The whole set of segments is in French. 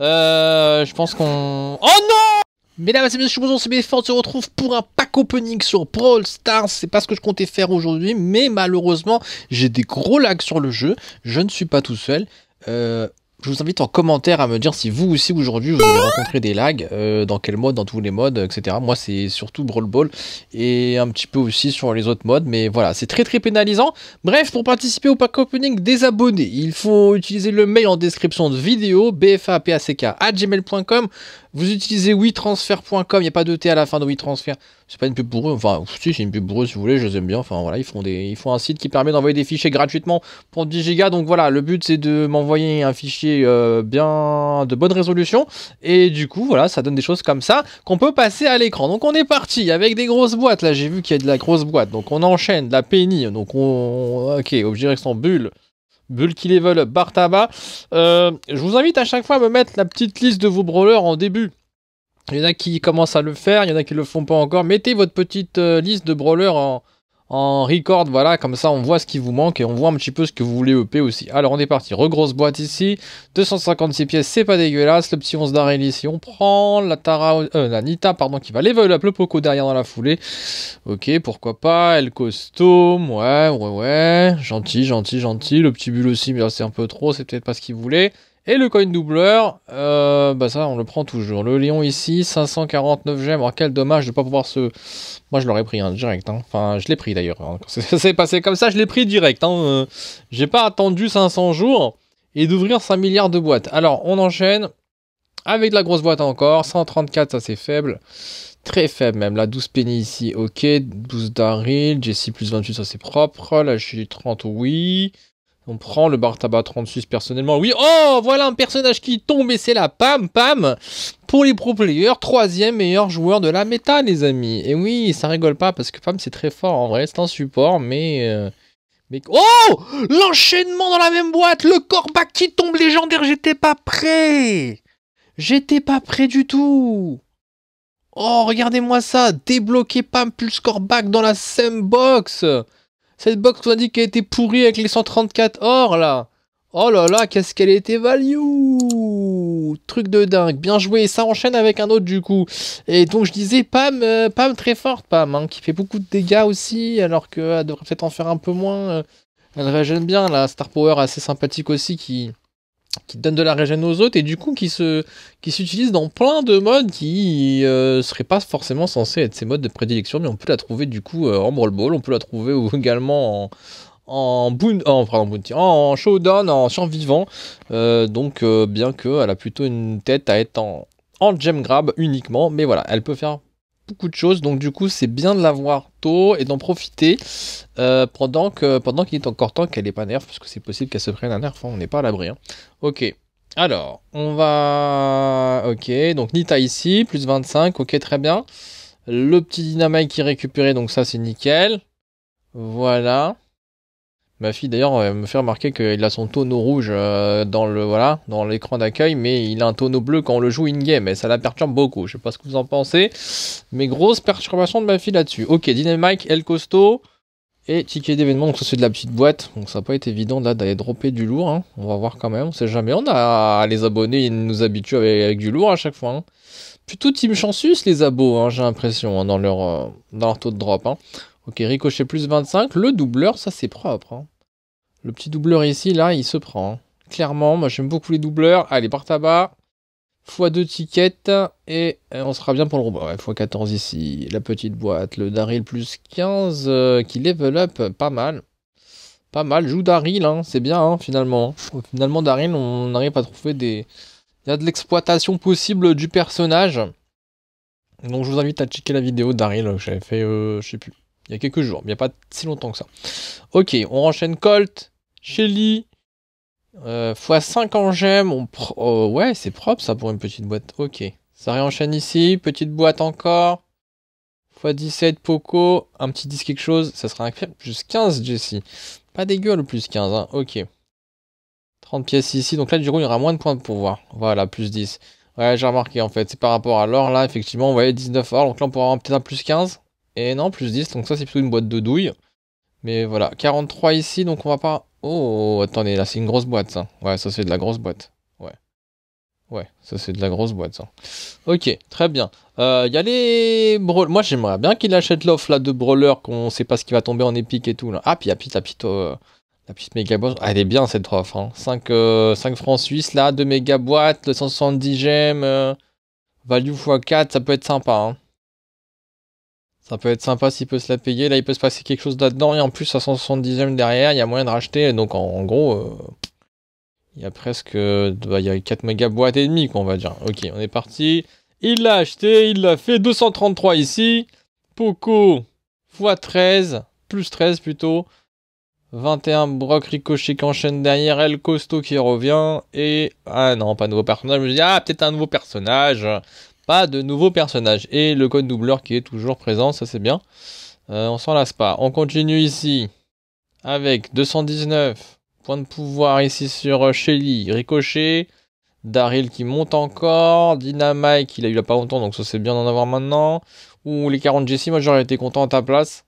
Euh, je pense qu'on... Oh non Mesdames et messieurs, je c'est on se retrouve pour un pack opening sur Brawl Stars. C'est pas ce que je comptais faire aujourd'hui, mais malheureusement, j'ai des gros lags sur le jeu. Je ne suis pas tout seul. Euh, je vous invite en commentaire à me dire si vous aussi aujourd'hui vous avez rencontré des lags, euh, dans quel mode, dans tous les modes, etc. Moi c'est surtout Brawl Ball et un petit peu aussi sur les autres modes, mais voilà, c'est très très pénalisant. Bref, pour participer au pack opening des abonnés, il faut utiliser le mail en description de vidéo, bfapack.gmail.com. Vous utilisez WeTransfer.com, il n'y a pas de T à la fin de WeTransfer. C'est pas une pub pour eux, enfin, si, c'est une pub pour si vous voulez, je les aime bien. Enfin, voilà, ils font, des, ils font un site qui permet d'envoyer des fichiers gratuitement pour 10 gigas. Donc voilà, le but c'est de m'envoyer un fichier euh, bien de bonne résolution. Et du coup, voilà, ça donne des choses comme ça qu'on peut passer à l'écran. Donc on est parti avec des grosses boîtes. Là, j'ai vu qu'il y a de la grosse boîte. Donc on enchaîne, de la pénille. Donc on. Ok, objet bulle Bulky Level, Bartaba. Euh, je vous invite à chaque fois à me mettre la petite liste de vos brawlers en début. Il y en a qui commencent à le faire, il y en a qui le font pas encore. Mettez votre petite euh, liste de brawlers en, en record, voilà, comme ça on voit ce qui vous manque et on voit un petit peu ce que vous voulez EP aussi. Alors on est parti, regrosse boîte ici, 256 pièces, c'est pas dégueulasse, le petit 11 d'arène ici, on prend la, Tara, euh, la Nita pardon, qui va level up le Poco derrière dans la foulée. Ok, pourquoi pas, El Costume, ouais, ouais, ouais, gentil, gentil, gentil, le petit bulle aussi, mais là c'est un peu trop, c'est peut-être pas ce qu'il voulait. Et le coin doubleur, euh, bah ça on le prend toujours. Le lion ici, 549 gemmes. quel dommage de ne pas pouvoir se... Moi je l'aurais pris hein, direct. Hein. Enfin je l'ai pris d'ailleurs. Ça hein. s'est passé comme ça, je l'ai pris direct. Euh, j'ai pas attendu 500 jours et d'ouvrir 5 milliards de boîtes. Alors on enchaîne avec la grosse boîte encore. 134 ça c'est faible. Très faible même. la 12 penny ici, ok. 12 d'aril. Jessie plus 28 ça c'est propre. Là je suis 30, oui. On prend le bar tabac 36 personnellement. Oui, oh, voilà un personnage qui tombe et c'est la pam pam pour les pro players. Troisième meilleur joueur de la méta, les amis. Et oui, ça rigole pas parce que pam c'est très fort en vrai. C'est un support, mais. Euh, mais... Oh L'enchaînement dans la même boîte Le corbac qui tombe légendaire, j'étais pas prêt J'étais pas prêt du tout Oh, regardez-moi ça débloquer Pam plus corbac dans la same box cette box on a dit qu'elle était pourrie avec les 134 or là. Oh là là, qu'est-ce qu'elle était value Truc de dingue, bien joué. Ça enchaîne avec un autre du coup. Et donc je disais Pam, euh, Pam très forte, Pam, hein, qui fait beaucoup de dégâts aussi, alors qu'elle devrait peut-être en faire un peu moins. Euh, elle régène bien là, Star Power assez sympathique aussi qui, qui donne de la régène aux autres et du coup qui se qui dans plein de modes qui ne euh, seraient pas forcément censés être ses modes de prédilection mais on peut la trouver du coup euh, en brawl ball on peut la trouver également en en showdown en survivant vivant, euh, donc bien que elle a plutôt une tête à être en en gem grab uniquement mais voilà elle peut faire beaucoup de choses. Donc du coup, c'est bien de l'avoir tôt et d'en profiter euh, pendant que pendant qu'il est encore temps qu'elle n'est pas nerf, parce que c'est possible qu'elle se prenne un nerf. Hein, on n'est pas à l'abri. Hein. Ok. Alors, on va... Ok, donc Nita ici, plus 25, ok, très bien. Le petit dynamite qui est donc ça c'est nickel. Voilà. Ma fille d'ailleurs me fait remarquer qu'il a son tonneau rouge euh, dans le voilà dans l'écran d'accueil, mais il a un tonneau bleu quand on le joue in game et ça la perturbe beaucoup. Je sais pas ce que vous en pensez, mais grosse perturbation de ma fille là-dessus. Ok, Dynamic, El Costo et ticket d'événement. Donc ça c'est de la petite boîte, donc ça n'a pas été évident là d'aller dropper du lourd. Hein. On va voir quand même, on sait jamais. On a les abonnés, ils nous habituent avec, du lourd à chaque fois. Hein. plutôt team chanceuse les abos, hein, j'ai l'impression, dans, leur, euh, dans leur taux de drop. Ok, ricochet plus 25. Le doubleur, ça c'est propre. Hein. Le petit doubleur ici, là, il se prend. Hein. Clairement, moi j'aime beaucoup les doubleurs. Allez, par tabac. x2 tickets. Et euh, on sera bien pour le robot. Ouais, x14 ici. La petite boîte. Le Daryl plus 15 euh, qui level up. Pas mal. Pas mal. Joue Daryl, hein. c'est bien hein, finalement. Finalement, Daryl, on pas à trouver des. Il y a de l'exploitation possible du personnage. Donc je vous invite à checker la vidéo Daryl que j'avais fait, euh, je sais plus, il y a quelques jours, mais il n'y a pas si longtemps que ça. Ok, on enchaîne Colt, Shelly, x5 euh, en gemme, oh, ouais, c'est propre ça pour une petite boîte, ok. Ça réenchaîne ici, petite boîte encore, x17 Poco, un petit 10 quelque chose, ça sera un plus 15 Jessie. Pas dégueu le plus 15, hein. ok. 30 pièces ici, donc là du coup il y aura moins de points de voir, voilà, plus 10. Ouais, j'ai remarqué en fait, c'est par rapport à l'or là, effectivement, on voyait 19 or, donc là on pourra avoir peut-être un plus 15, et non, plus 10, donc ça c'est plutôt une boîte de douille. Mais voilà, 43 ici, donc on va pas... Oh, attendez, là c'est une grosse boîte ça. Ouais, ça c'est de la grosse boîte. Ouais. Ouais, ça c'est de la grosse boîte ça. Ok, très bien. Il euh, y a les... Moi j'aimerais bien qu'il achète l'offre là de brawler, qu'on sait pas ce qui va tomber en épique et tout. Là. Ah, puis la la petite, euh, la petite méga boîte. Ah, elle est bien cette offre. Hein. 5, euh, francs suisses là, 2 méga boîtes, le 170 gemmes, value x4, ça peut être sympa. Hein. Ça peut être sympa s'il peut se la payer. Là, il peut se passer quelque chose là-dedans. Et en plus, à 170ème derrière, il y a moyen de racheter. Donc, en, gros, euh, il y a presque bah, il y a 4 mégaboîtes et demi, qu'on va dire. Ok, on est parti. Il l'a acheté. Il l'a fait. 233 ici. Poco x 13. Plus 13 plutôt. 21 Brock Ricochet qui enchaîne derrière elle, costaud qui revient. Et. Ah non, pas nouveau personnage. Je me dis, ah, peut-être un nouveau personnage pas de nouveaux personnages. Et le code doubleur qui est toujours présent, ça c'est bien. Euh, on s'en lasse pas. On continue ici avec 219 points de pouvoir ici sur euh, Shelly, Ricochet, Daryl qui monte encore, Dynamite qui l'a eu a pas longtemps donc ça c'est bien d'en avoir maintenant. Ou les 40 Jessie, moi j'aurais été content à ta place.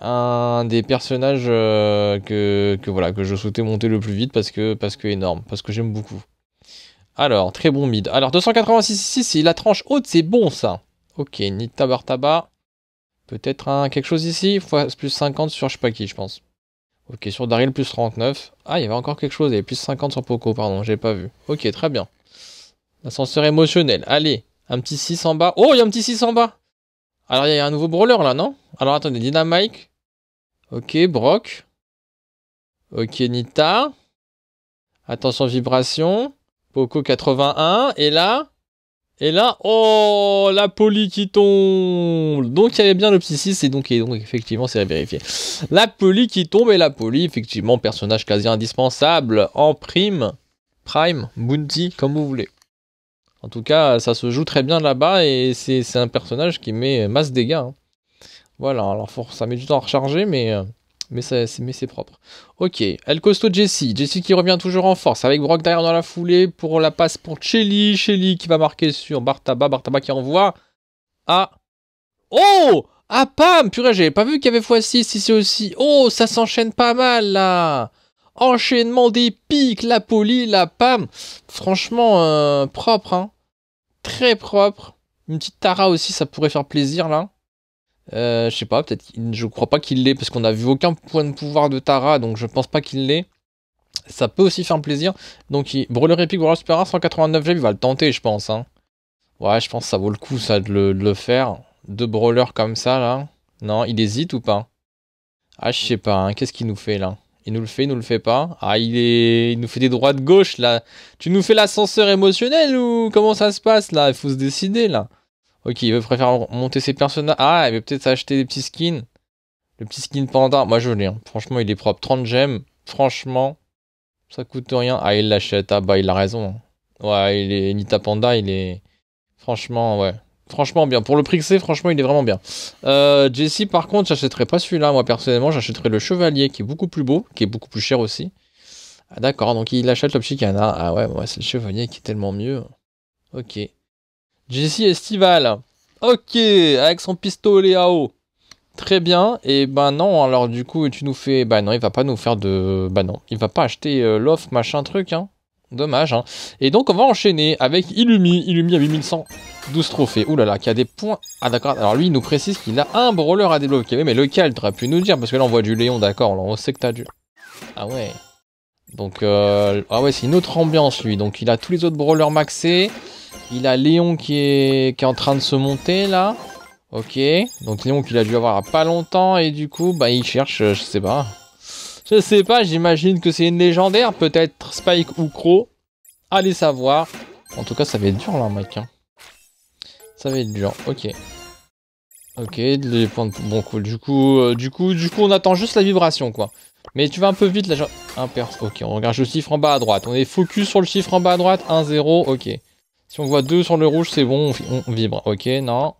Un des personnages euh, que, que, voilà que je souhaitais monter le plus vite parce que parce que énorme, parce que j'aime beaucoup. Alors, très bon mid. Alors, 286 ici, la tranche haute, c'est bon ça. Ok, Nitta tabar Peut-être un quelque chose ici, fois plus 50 sur je sais pas qui, je pense. Ok, sur Daryl, plus 39. Ah, il y avait encore quelque chose, il y avait plus 50 sur Poco, pardon, j'ai pas vu. Ok, très bien. L'ascenseur émotionnel, allez. Un petit 6 en bas. Oh, il y a un petit 6 en bas Alors, il y a un nouveau brawler là, non Alors, attendez, Dynamite. Ok, Brock. Ok, Nita. Attention, vibration. Poco 81. Et là, et là, oh, la poli qui tombe. Donc il y avait bien le psy 6 et donc, donc effectivement c'est à vérifier. La poli qui tombe et la poli effectivement, personnage quasi indispensable en prime, prime, bounty, comme vous voulez. En tout cas, ça se joue très bien là-bas et c'est un personnage qui met masse dégâts. Hein. Voilà, alors ça met du temps à recharger, mais euh, mais, c'est propre. Ok, El Costo Jesse. Jesse qui revient toujours en force avec Brock derrière dans la foulée pour la passe pour Chelly. Chelly qui va marquer sur Bartaba. Bartaba qui envoie Ah Oh Ah, Pam Purée, j'avais pas vu qu'il y avait fois 6 ici aussi. Oh, ça s'enchaîne pas mal là Enchaînement des pics, la polie, la Pam. Franchement, euh, propre, hein. Très propre. Une petite Tara aussi, ça pourrait faire plaisir là. Euh, je sais pas, peut-être. Je crois pas qu'il l'ait parce qu'on a vu aucun point de pouvoir de Tara, donc je pense pas qu'il l'ait. Ça peut aussi faire plaisir. Donc, Brawler Epic, Brawler Super Rare, 189 g il va le tenter, je pense. Hein. Ouais, je pense que ça vaut le coup, de le, faire. Deux Brawler comme ça, là. Non, il hésite ou pas Ah, je sais pas, hein. qu'est-ce qu'il nous fait, là Il nous le fait, il nous le fait pas Ah, il, est... il nous fait des droites-gauche, là. Tu nous fais l'ascenseur émotionnel ou comment ça se passe, là Il faut se décider, là. Ok, il veut préférer monter ses personnages. Ah, il veut peut-être acheter des petits skins. Le petit skin panda, moi je l'ai. Hein. Franchement, il est propre. 30 gemmes. Franchement, ça coûte rien. Ah, il l'achète. Ah, bah, il a raison. Hein. Ouais, il est Nita Panda, il est. Franchement, ouais. Franchement, bien. Pour le prix que c'est, franchement, il est vraiment bien. Euh, Jesse, par contre, j'achèterais pas celui-là. Moi, personnellement, j'achèterais le chevalier, qui est beaucoup plus beau, qui est beaucoup plus cher aussi. Ah, d'accord. Donc, il achète le petit Ah, ouais, ouais c'est le chevalier qui est tellement mieux. Ok. Jessie Estival. Ok, avec son pistolet à eau. Très bien. Et ben non, alors du coup, tu nous fais. Bah ben non, il va pas nous faire de. Bah ben non, il va pas acheter euh, l'offre, machin truc, hein. Dommage, hein. Et donc, on va enchaîner avec Illumi. Illumi à 8112 trophées. Ouh là là, qui a des points. Ah d'accord, alors lui, il nous précise qu'il a un brawler à débloquer. mais lequel T'aurais pu nous dire, parce que là, on voit du Léon, d'accord, on sait que t'as du. Ah ouais. Donc, euh... ah ouais, c'est une autre ambiance, lui. Donc, il a tous les autres brawlers maxés. Il a Léon qui est, qui est en train de se monter là. Ok. Donc Léon qu'il a dû avoir à pas longtemps et du coup, bah il cherche, euh, je sais pas. Je sais pas, j'imagine que c'est une légendaire, peut-être Spike ou Crow. Allez savoir. En tout cas, ça va être dur là, mec. Hein. Ça va être dur, ok. Ok, les points Bon, cool. Du coup, euh, du coup, du coup, on attend juste la vibration, quoi. Mais tu vas un peu vite, là. Un perso Ok, on regarde le chiffre en bas à droite. On est focus sur le chiffre en bas à droite. 1-0, ok. Si on voit deux sur le rouge, c'est bon, on, vibre. Ok, non.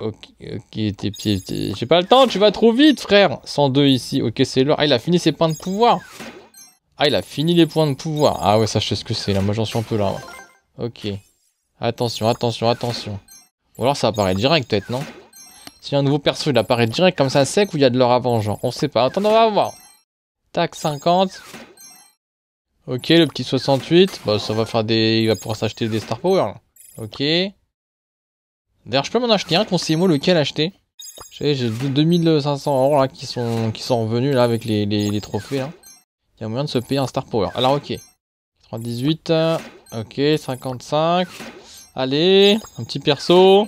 Ok, ok, tes pieds. J'ai pas le temps, tu vas trop vite, frère. 102 ici. Ok, c'est l'heure. Ah, il a fini ses points de pouvoir. Ah, il a fini les points de pouvoir. Ah ouais, ça, je sais ce que c'est. Là, moi, j'en suis un peu là. Ok. Attention, attention, attention. Ou alors, ça apparaît direct, peut-être, non Si un nouveau perso, il apparaît direct comme ça sec ou il y a de l'or avant, genre. On sait pas. Attends, on va voir. Tac, 50. Ok, le petit 68. Bah, ça va faire des... Il va pouvoir s'acheter des Star Power, Ok. D'ailleurs, je peux m'en acheter un. Conseil moi lequel acheter. J'ai 2500 euros, là, qui sont, qui sont revenus, là, avec les, trophées, hein. Il y a moyen de se payer un Star Power. Alors, ok. 38, Ok, 55. Allez, un petit perso.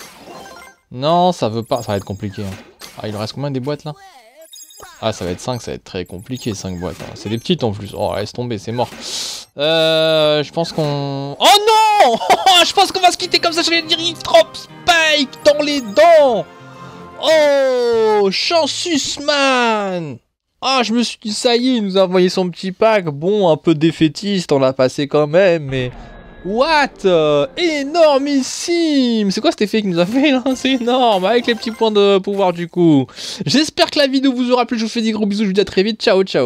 Non, ça veut pas. Ça va être compliqué. Hein. Ah, il reste combien des boîtes, là ah, ça va être 5, ça va être très compliqué, 5 boîtes. Hein. C'est des petites en plus. Oh, laisse tomber, c'est mort. Euh, je pense qu'on... Oh non Je pense qu'on va se quitter comme ça, je vais dire Trop Spike dans les dents Oh man Ah, je me suis dit, ça y est, il nous a envoyé son petit pack. Bon, un peu défaitiste, on l'a passé quand même, mais... What euh, Énormissime C'est quoi cet effet qui nous a fait là C'est énorme Avec les petits points de pouvoir du coup. J'espère que la vidéo vous aura plu. Je vous fais des gros bisous. Je vous dis à très vite. Ciao, ciao